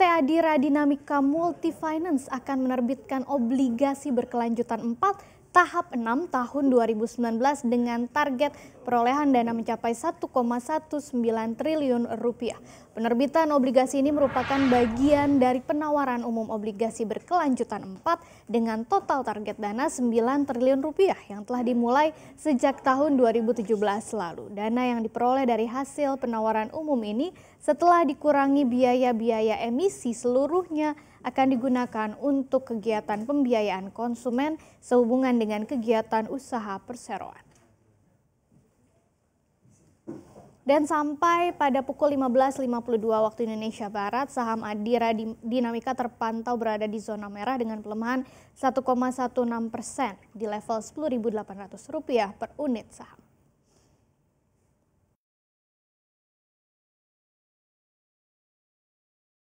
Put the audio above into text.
PT Adira Dinamika Multifinance akan menerbitkan obligasi berkelanjutan 4 tahap 6 tahun 2019 dengan target perolehan dana mencapai 1,19 triliun rupiah. Penerbitan obligasi ini merupakan bagian dari penawaran umum obligasi berkelanjutan 4 dengan total target dana 9 triliun rupiah yang telah dimulai sejak tahun 2017 lalu. Dana yang diperoleh dari hasil penawaran umum ini setelah dikurangi biaya-biaya emisi seluruhnya akan digunakan untuk kegiatan pembiayaan konsumen sehubungan dengan kegiatan usaha perseroan. Dan sampai pada pukul 15.52 waktu Indonesia Barat, saham Adira Dinamika terpantau berada di zona merah dengan pelemahan 1,16 persen di level Rp10.800 per unit saham.